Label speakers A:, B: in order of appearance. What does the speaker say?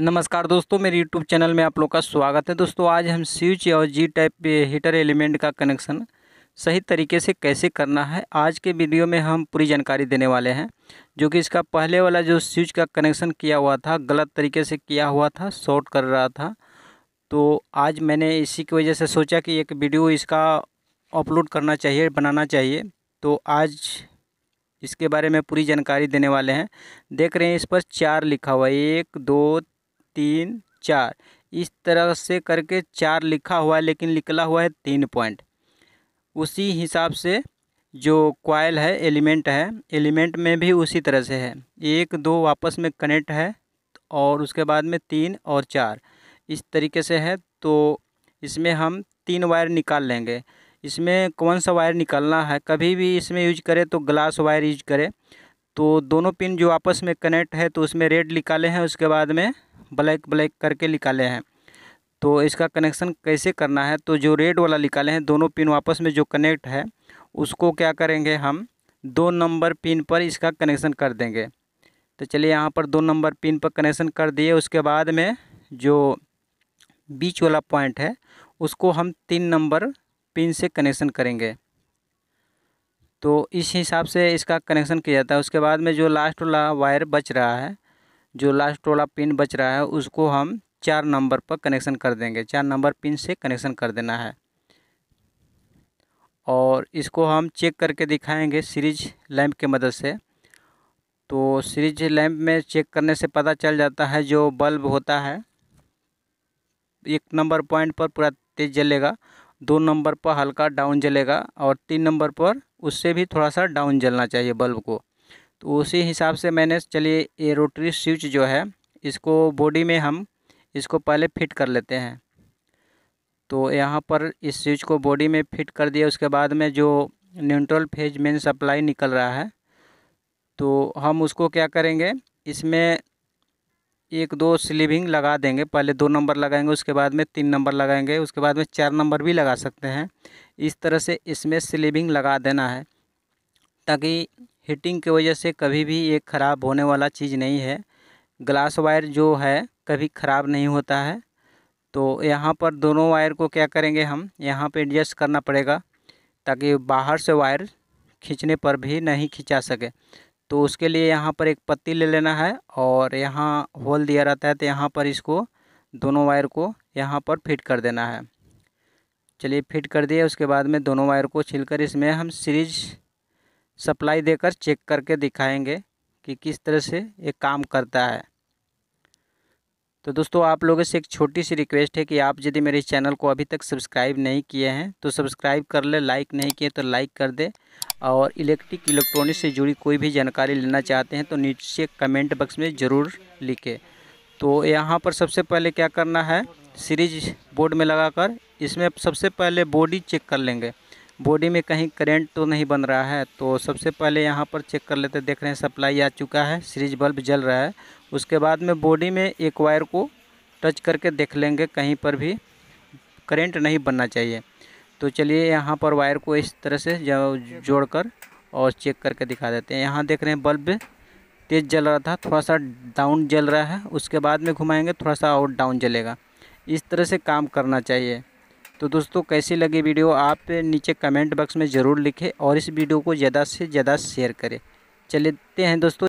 A: नमस्कार दोस्तों मेरे यूट्यूब चैनल में आप लोग का स्वागत है दोस्तों आज हम स्विच और जी टाइप हीटर एलिमेंट का कनेक्शन सही तरीके से कैसे करना है आज के वीडियो में हम पूरी जानकारी देने वाले हैं जो कि इसका पहले वाला जो स्विच का कनेक्शन किया हुआ था गलत तरीके से किया हुआ था शॉर्ट कर रहा था तो आज मैंने इसी की वजह से सोचा कि एक वीडियो इसका अपलोड करना चाहिए बनाना चाहिए तो आज इसके बारे में पूरी जानकारी देने वाले हैं देख रहे हैं इस पर चार लिखा हुआ है एक दो तीन चार इस तरह से करके चार लिखा हुआ है लेकिन निकला हुआ है तीन पॉइंट उसी हिसाब से जो क्वाइल है एलिमेंट है एलिमेंट में भी उसी तरह से है एक दो आपस में कनेक्ट है और उसके बाद में तीन और चार इस तरीके से है तो इसमें हम तीन वायर निकाल लेंगे इसमें कौन सा वायर निकालना है कभी भी इसमें यूज करें तो ग्लास वायर यूज करें तो दोनों पिन जो आपस में कनेक्ट है तो उसमें रेड निकाले हैं उसके बाद में ब्लैक ब्लैक करके निकाले हैं तो इसका कनेक्शन कैसे करना है तो जो रेड वाला निकाले हैं दोनों पिन वापस में जो कनेक्ट है उसको क्या करेंगे हम दो नंबर पिन पर इसका कनेक्शन कर देंगे तो चलिए यहाँ पर दो नंबर पिन पर कनेक्शन कर दिए उसके बाद में जो बीच वाला पॉइंट है उसको हम तीन नंबर पिन से कनेक्शन करेंगे तो इस हिसाब से इसका कनेक्शन किया जाता है उसके बाद में जो लास्ट वाला वायर बच रहा है जो लास्ट वाला पिन बच रहा है उसको हम चार नंबर पर कनेक्शन कर देंगे चार नंबर पिन से कनेक्शन कर देना है और इसको हम चेक करके दिखाएंगे सीरीज लैंप के मदद से तो सीरीज लैंप में चेक करने से पता चल जाता है जो बल्ब होता है एक नंबर पॉइंट पर पूरा तेज़ जलेगा दो नंबर पर हल्का डाउन जलेगा और तीन नंबर पर उससे भी थोड़ा सा डाउन जलना चाहिए बल्ब को तो उसी हिसाब से मैंने चलिए ये रोटरी स्विच जो है इसको बॉडी में हम इसको पहले फिट कर लेते हैं तो यहाँ पर इस स्विच को बॉडी में फिट कर दिया उसके बाद में जो न्यूट्रल फेज मेन सप्लाई निकल रहा है तो हम उसको क्या करेंगे इसमें एक दो स्लीविंग लगा देंगे पहले दो नंबर लगाएंगे उसके बाद में तीन नंबर लगाएंगे उसके बाद में चार नंबर भी लगा सकते हैं इस तरह से इसमें स्लीविंग लगा देना है ताकि हीटिंग की वजह से कभी भी एक ख़राब होने वाला चीज़ नहीं है ग्लास वायर जो है कभी ख़राब नहीं होता है तो यहाँ पर दोनों वायर को क्या करेंगे हम यहाँ पे एडजस्ट करना पड़ेगा ताकि बाहर से वायर खींचने पर भी नहीं खींचा सके तो उसके लिए यहाँ पर एक पत्ती ले लेना है और यहाँ होल दिया रहता है तो यहाँ पर इसको दोनों वायर को यहाँ पर फिट कर देना है चलिए फिट कर दिए उसके बाद में दोनों वायर को छिलकर इसमें हम सीरीज सप्लाई देकर चेक करके दिखाएंगे कि किस तरह से ये काम करता है तो दोस्तों आप लोगों से एक छोटी सी रिक्वेस्ट है कि आप यदि मेरे चैनल को अभी तक सब्सक्राइब नहीं किए हैं तो सब्सक्राइब कर ले लाइक नहीं किए तो लाइक कर दे और इलेक्ट्रिक इलेक्ट्रॉनिक से जुड़ी कोई भी जानकारी लेना चाहते हैं तो नीचे कमेंट बक्स में ज़रूर लिखे तो यहाँ पर सबसे पहले क्या करना है सीरीज बोर्ड में लगाकर इसमें सबसे पहले बॉडी चेक कर लेंगे बॉडी में कहीं करेंट तो नहीं बन रहा है तो सबसे पहले यहाँ पर चेक कर लेते देख रहे हैं सप्लाई आ चुका है सीरीज बल्ब जल रहा है उसके बाद में बॉडी में एक वायर को टच करके देख लेंगे कहीं पर भी करेंट नहीं बनना चाहिए तो चलिए यहाँ पर वायर को इस तरह से जोड़ कर और चेक करके दिखा देते हैं यहाँ देख रहे हैं बल्ब तेज़ जल रहा था थोड़ा सा डाउन जल रहा है उसके बाद में घुमाएंगे थोड़ा सा और डाउन जलेगा इस तरह से काम करना चाहिए तो दोस्तों कैसी लगे वीडियो आप नीचे कमेंट बॉक्स में ज़रूर लिखें और इस वीडियो को ज़्यादा से ज़्यादा शेयर करें चलते हैं दोस्तों